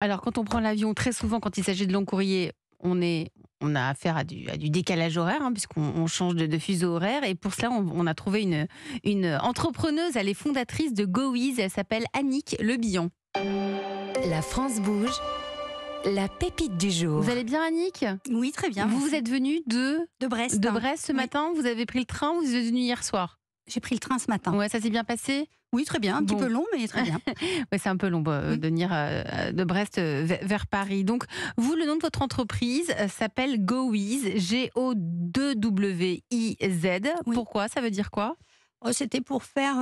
Alors, quand on prend l'avion, très souvent, quand il s'agit de long courrier, on on a affaire à du, décalage horaire, hein, puisqu'on change de, fuseau horaire. Et pour cela, on, a trouvé une, entrepreneuse. Elle est fondatrice de GoEase. Elle s'appelle Annick Lebillon. La France bouge. La pépite du jour. Vous allez bien, Annick Oui, très bien. Vous, êtes venue de... De Brest. De Brest ce matin. Vous avez pris le train ou vous êtes venue hier soir J'ai pris le train ce matin. Ouais, ça s'est bien passé oui, très bien. Un petit peu long, mais très bien. ouais, c'est un peu long euh, de venir euh, de Brest euh, vers Paris. Donc, vous, le nom de votre entreprise s'appelle GoWiz, G-O-2-W-I-Z. Pourquoi Ça veut dire quoi oh, C'était pour faire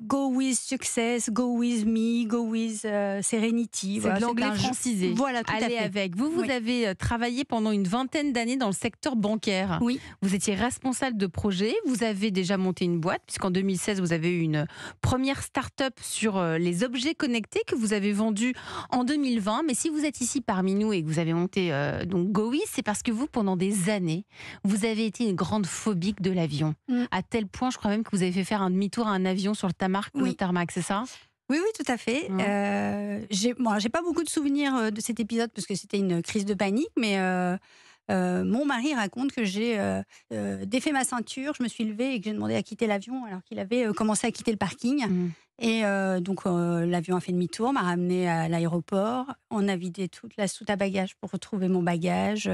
Go with success, go with me, go with euh, serenity. C'est l'anglais francisé. Voilà, tout à fait. avec. Vous, vous avez euh, travaillé pendant une vingtaine d'années dans le secteur bancaire. Oui. Vous étiez responsable de projet. Vous avez déjà monté une boîte, puisqu'en 2016, vous avez eu une première start-up sur euh, les objets connectés que vous avez vendu en 2020. Mais si vous êtes ici parmi nous et que vous avez monté Go Go with, c'est parce que vous, pendant des années, vous avez été une grande phobique de l'avion. Mm. À tel point, je crois même que vous avez fait faire un demi-tour à un avion sur le ta marque, oui. c'est ça oui, oui, tout à fait. Euh, moi, Euh, j'ai pas beaucoup de souvenirs euh, de cet épisode parce que c'était une crise de panique, mais euh, mon mari raconte que j'ai défait ma ceinture, je me suis levée et que j'ai demandé à quitter l'avion alors qu'il avait commencé à quitter le parking. Mmh. Et euh, donc, euh, l'avion a fait demi-tour, m'a ramené à l'aéroport. On a vidé toute la soute à bagages pour retrouver mon bagage.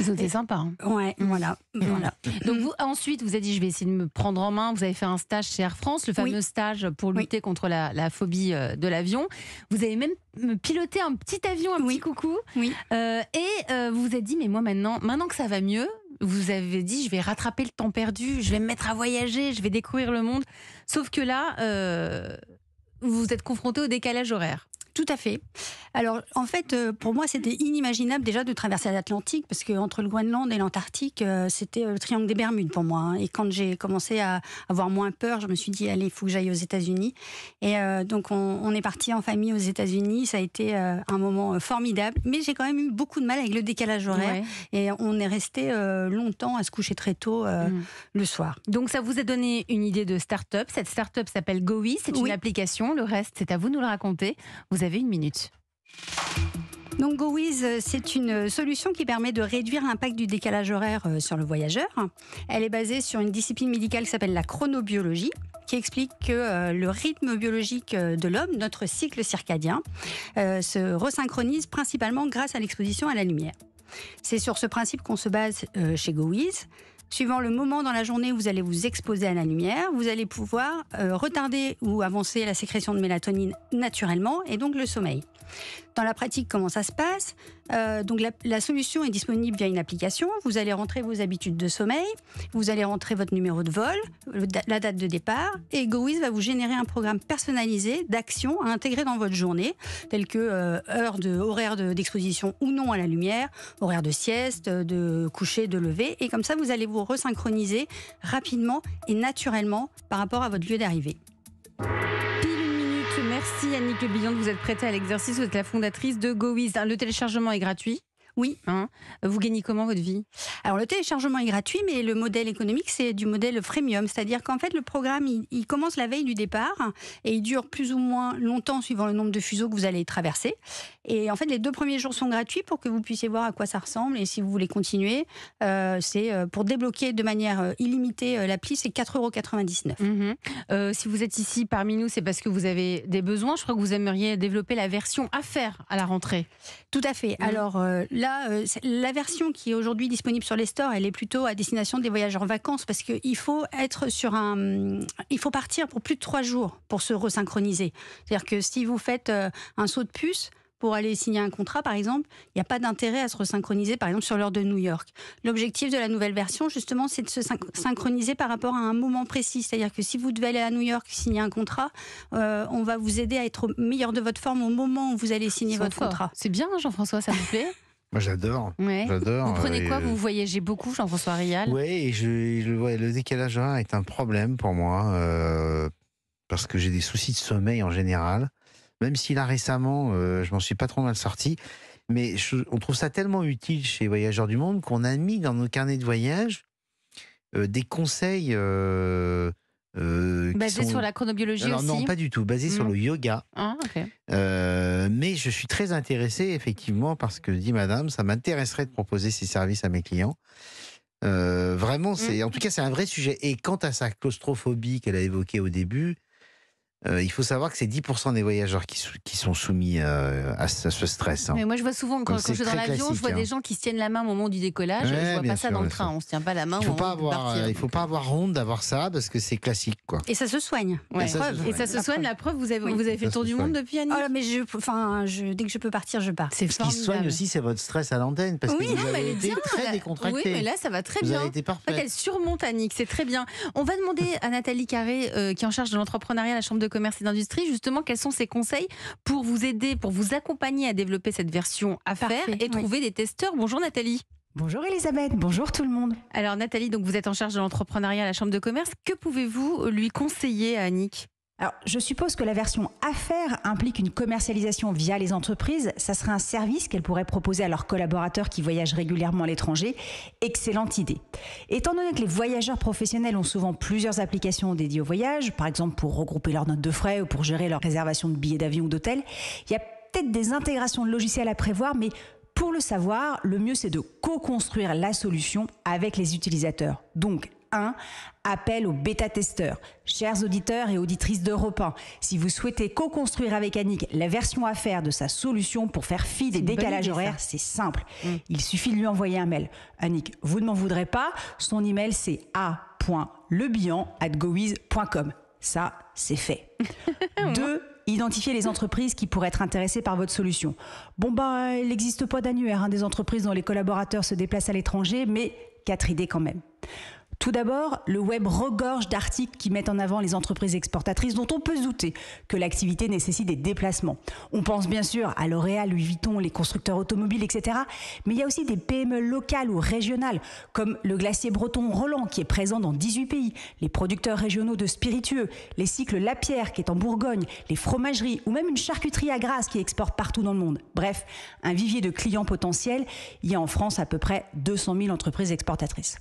C'était euh, sympa. Hein. Ouais, mmh. voilà, mmh. voilà. Donc, vous, ensuite, vous avez dit, je vais essayer de me prendre en main. Vous avez fait un stage chez Air France, le fameux stage pour lutter contre la, phobie de l'avion. Vous avez même piloté un petit avion, un oui. petit coucou. Oui. et vous vous êtes dit, mais moi, maintenant, maintenant que ça va mieux, vous avez dit je vais rattraper le temps perdu, je vais me mettre à voyager, je vais découvrir le monde. Sauf que là, euh, vous êtes confronté au décalage horaire. Tout à fait. Alors, en fait, euh, pour moi, c'était inimaginable déjà de traverser l'Atlantique, parce qu'entre le Groenland et l'Antarctique, euh, c'était euh, le triangle des Bermudes pour moi. Hein. Et quand j'ai commencé à avoir moins peur, je me suis dit, allez, il faut que j'aille aux États-Unis. Et donc, on, est parti en famille aux États-Unis. Ça a été un moment formidable, mais j'ai quand même eu beaucoup de mal avec le décalage horaire. Et on est resté longtemps à se coucher très tôt mm. le soir. Donc, ça vous a donné une idée de start-up. Cette start-up s'appelle Goi. C'est une application. Le reste, c'est à vous de nous le raconter. Vous avez une minute. Donc GoWiz, c'est une solution qui permet de réduire l'impact du décalage horaire euh, sur le voyageur. Elle est basée sur une discipline médicale qui s'appelle la chronobiologie qui explique que euh, le rythme biologique euh, de l'homme, notre cycle circadien, se resynchronise principalement grâce à l'exposition à la lumière. C'est sur ce principe qu'on se base chez GoWiz suivant le moment dans la journée où vous allez vous exposer à la lumière, vous allez pouvoir euh, retarder ou avancer la sécrétion de mélatonine naturellement et donc le sommeil. Dans la pratique, comment ça se passe euh, Donc la, solution est disponible via une application. Vous allez rentrer vos habitudes de sommeil, vous allez rentrer votre numéro de vol, la date de départ, et GoWiz va vous générer un programme personnalisé d'actions à intégrer dans votre journée, telles que euh, de, horaire d'exposition ou non à la lumière, horaire de sieste, de coucher, de lever, et comme ça vous allez vous resynchroniser rapidement et naturellement par rapport à votre lieu d'arrivée. Merci Annick Billon de vous être prêtée à l'exercice. Vous êtes la fondatrice de GoWiz. Le téléchargement est gratuit. Oui. Hein. vous gagnez comment votre vie Alors le téléchargement est gratuit, mais le modèle économique, c'est du modèle freemium. C'est-à-dire qu'en fait, le programme, il, commence la veille du départ et il dure plus ou moins longtemps suivant le nombre de fuseaux que vous allez traverser. Et en fait, les deux premiers jours sont gratuits pour que vous puissiez voir à quoi ça ressemble. Et si vous voulez continuer, euh, c'est euh, pour débloquer de manière euh, illimitée l'appli, c'est 4,99 euros. Mhm. si vous êtes ici parmi nous, c'est parce que vous avez des besoins. Je crois que vous aimeriez développer la version affaire à la rentrée. Tout à fait. Mhm. Alors euh, la version qui est aujourd'hui disponible sur les stores, elle est plutôt à destination des voyageurs en vacances parce qu'il faut être sur un, mm, il faut partir pour plus de trois jours pour se resynchroniser. C'est-à-dire que si vous faites euh, un saut de puce, pour aller signer un contrat, par exemple, il n'y a pas d'intérêt à se resynchroniser, par exemple, sur l'heure de New York. L'objectif de la nouvelle version, justement, c'est de se synchroniser par rapport à un moment précis. C'est-à-dire que si vous devez aller à New York signer un contrat, euh, on va vous aider à être au meilleur de votre forme au moment où vous allez signer votre contrat. C'est bien, hein, Jean-François, ça vous plaît moi, j'adore. Vous prenez quoi euh, Vous voyagez beaucoup, Jean-François Rial Oui, je, je le décalage horaire est un problème pour moi euh, parce que j'ai des soucis de sommeil en général. Même si là récemment, euh, je m'en suis pas trop mal sorti, mais on trouve ça tellement utile chez Voyageurs du Monde qu'on a mis dans nos carnets de voyage euh, des conseils euh, basé sur la chronobiologie non, aussi Non, pas du tout, basé sur le yoga. Ah, euh, mais je suis très intéressé, effectivement, parce que, dit madame, ça m'intéresserait de proposer ces services à mes clients. Euh, vraiment, c'est, mm. en tout cas, c'est un vrai sujet. Et quant à sa claustrophobie qu'elle a évoquée au début, euh, il faut savoir que c'est 10% des voyageurs qui, sont soumis euh, à, ce, stress. Hein. Mais moi, je vois souvent, quand, je suis dans l'avion, je vois des hein. gens qui se tiennent la main au moment du décollage. Je ne vois pas ça dans le train. On se tient pas la main. Il ne euh, faut pas avoir honte d'avoir ça parce que c'est classique, quoi. Et ça se soigne. Et, ça se soigne. La preuve, vous avez, vous avez fait le tour du monde depuis Annie. Oh mais je, je, dès que je peux partir, je pars. Ce qui soigne aussi, c'est votre stress à l'antenne parce oui, que vous avez été très décontracté. Oui, mais là, ça va très bien. Vous été parfaite. Elle surmonte c'est très bien. On va demander à Nathalie Carré, qui est en charge de l'entrepreneuriat à la Chambre de commerce et d'industrie. Justement, quels sont ses conseils pour vous aider, pour vous accompagner à développer cette version à faire et trouver des testeurs Bonjour Nathalie. Bonjour Elisabeth, bonjour tout le monde. Alors Nathalie, donc vous êtes en charge de l'entrepreneuriat à la Chambre de commerce. Que pouvez-vous lui conseiller à Annick alors, je suppose que la version affaire implique une commercialisation via les entreprises. Ça serait un service qu'elles pourraient proposer à leurs collaborateurs qui voyagent régulièrement à l'étranger. Excellente idée. Étant donné que les voyageurs professionnels ont souvent plusieurs applications dédiées au voyage, par exemple pour regrouper leurs notes de frais ou pour gérer leurs réservations de billets d'avion ou d'hôtel, il y a peut-être des intégrations de logiciels à prévoir, mais pour le savoir, le mieux c'est de co-construire la solution avec les utilisateurs. Donc, appel aux bêta-testeurs. Chers auditeurs et auditrices d'Europe 1, si vous souhaitez co-construire avec Annick la version à faire de sa solution pour faire fi des décalages horaires, c'est simple. Mm. Il suffit de lui envoyer un mail. Annick, vous ne m'en voudrez pas, son email c'est a.lebihan.goiz.com. Ça, c'est fait. Deux, identifier les entreprises qui pourraient être intéressées par votre solution. Bon, bah, il n'existe pas d'annuaire hein. des entreprises dont les collaborateurs se déplacent à l'étranger, mais quatre idées quand même. Tout d'abord, le web regorge d'articles qui mettent en avant les entreprises exportatrices dont on peut douter que l'activité nécessite des déplacements. On pense bien sûr à L'Oréal, Louis Vuitton, les constructeurs automobiles, etc. Mais il y a aussi des PME locales ou régionales, comme le glacier breton Roland qui est présent dans 18 pays, les producteurs régionaux de spiritueux, les cycles Lapierre qui est en Bourgogne, les fromageries ou même une charcuterie à Grasse qui exporte partout dans le monde. Bref, un vivier de clients potentiels. Il y a en France à peu près 200 000 entreprises exportatrices.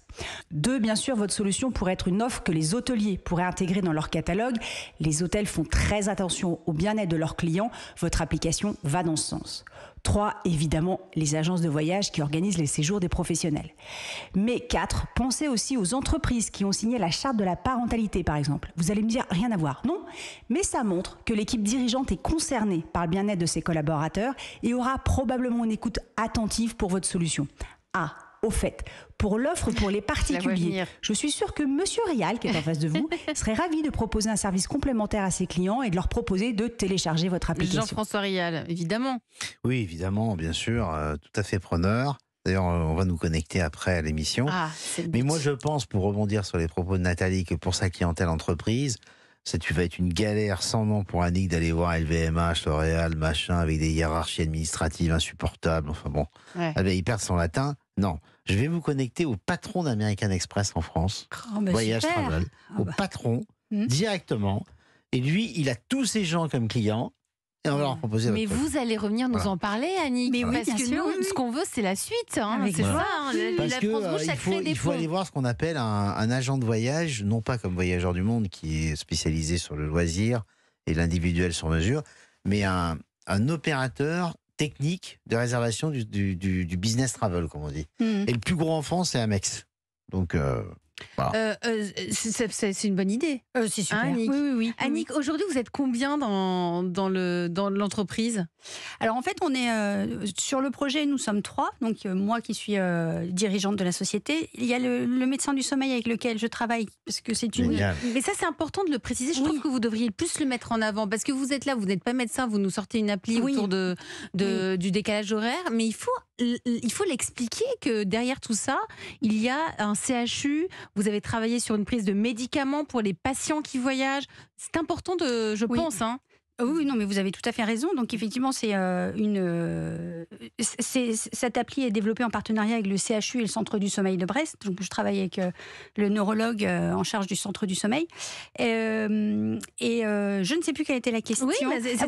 Deux, bien sûr, votre solution pourrait être une offre que les hôteliers pourraient intégrer dans leur catalogue. Les hôtels font très attention au bien-être de leurs clients. Votre application va dans ce sens. 3. Évidemment, les agences de voyage qui organisent les séjours des professionnels. Mais 4. Pensez aussi aux entreprises qui ont signé la charte de la parentalité, par exemple. Vous allez me dire, rien à voir. Non, mais ça montre que l'équipe dirigeante est concernée par le bien-être de ses collaborateurs et aura probablement une écoute attentive pour votre solution. A au fait, pour l'offre pour les particuliers, je suis sûr que Monsieur Rial, qui est en face de vous, serait ravi de proposer un service complémentaire à ses clients et de leur proposer de télécharger votre application. Jean-François Rial, évidemment. Oui, évidemment, bien sûr, euh, tout à fait preneur. D'ailleurs, euh, on va nous connecter après à l'émission. Ah, Mais moi, je pense, pour rebondir sur les propos de Nathalie, que pour sa clientèle entreprise, ça tu vas être une galère sans nom pour Annick d'aller voir LVMH, L'Oréal, machin, avec des hiérarchies administratives insupportables. Enfin bon, ouais. Ah ben, perd son latin. Non je vais vous connecter au patron d'American Express en France. Oh, bah, voyage Travel. Ah, au bah. patron, hmm directement. Et lui, il a tous ses gens comme clients. Et on va leur proposer Mais vous allez revenir nous en parler, Annie. Mais parce que nous, ce qu'on veut, c'est la suite. Hein, ah, c'est ça. Hein, parce que, euh, il, faut, aller voir ce qu'on appelle un, agent de voyage, non pas comme Voyageur du Monde qui est spécialisé sur le loisir et l'individuel sur mesure, mais un, un opérateur technique de réservation du, business travel, comme on dit. Hmm. Et le plus gros en France, c'est Amex. Donc, euh, bah. Euh, euh, c'est une bonne idée. Euh, c'est super. Ah, Annick, oui, oui, Annick aujourd'hui, vous êtes combien dans, dans l'entreprise le, dans Alors, en fait, on est sur le projet, nous sommes trois. Donc, moi qui suis dirigeante de la société, il y a le, médecin du sommeil avec lequel je travaille. Parce que c'est une. Mais ça, c'est important de le préciser. Je trouve que vous devriez plus le mettre en avant. Parce que vous êtes là, vous n'êtes pas médecin, vous nous sortez une appli autour de, de du décalage horaire. Mais il faut il faut l'expliquer que derrière tout ça, il y a un CHU, vous avez travaillé sur une prise de médicaments pour les patients qui voyagent. C'est important de, je pense. Hein. Ah oui, non, mais vous avez tout à fait raison. Donc effectivement, c'est euh, une euh, cette appli est développée en partenariat avec le CHU et le Centre du Sommeil de Brest. Donc je travaille avec euh, le neurologue en charge du Centre du Sommeil. et je ne sais plus quelle était la question. Oui,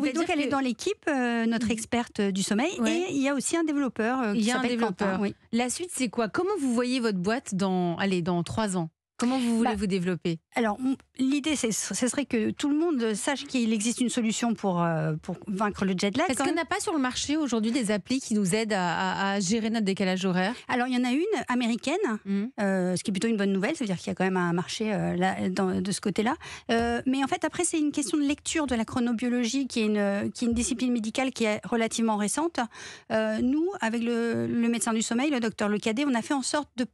mais donc elle est dans l'équipe, notre mhm. experte du sommeil, et il y a aussi un développeur. Qui il y a un développeur. La suite, c'est quoi Comment vous voyez votre boîte dans allez dans trois ans Comment vous voulez bah, vous développer Alors, l'idée, ce serait que tout le monde sache qu'il existe une solution pour, euh, pour vaincre le jet lag. Est-ce qu'on n'a pas sur le marché aujourd'hui des applis qui nous aident à, gérer notre décalage horaire Alors, il y en a une américaine, mmh. euh, ce qui est plutôt une bonne nouvelle, cest à dire qu'il y a quand même un marché euh, de ce côté-là. mais en fait, après, c'est une question de lecture de la chronobiologie, qui est une, qui une discipline médicale qui est relativement récente. nous, avec le, médecin du sommeil, le docteur Le Cadet, on a fait en sorte de ne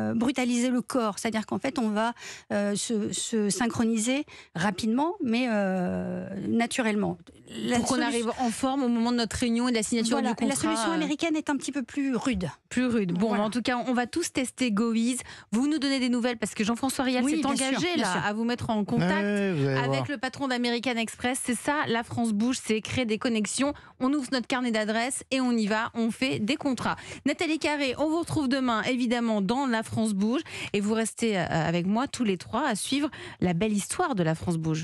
pas brutaliser le corps. C'est-à-dire qu'en fait, on va se se synchroniser rapidement, mais euh, naturellement. Pour qu'on arrive en forme au moment de notre réunion et de la signature du contrat. La solution euh, américaine est un petit peu plus rude. Plus rude. Bon, en tout cas, on va tous tester Goiz. Vous nous donnez des nouvelles parce que Jean-François Rial s'est engagé là, à vous mettre en contact avec le patron d'American Express. C'est ça, la France bouge, c'est créer des connexions. On ouvre notre carnet d'adresses et on y va, on fait des contrats. Nathalie Carré, on vous retrouve demain, évidemment, dans La France bouge. Et vous restez euh, avec moi tous les trois à suivre la belle histoire de la France bouge.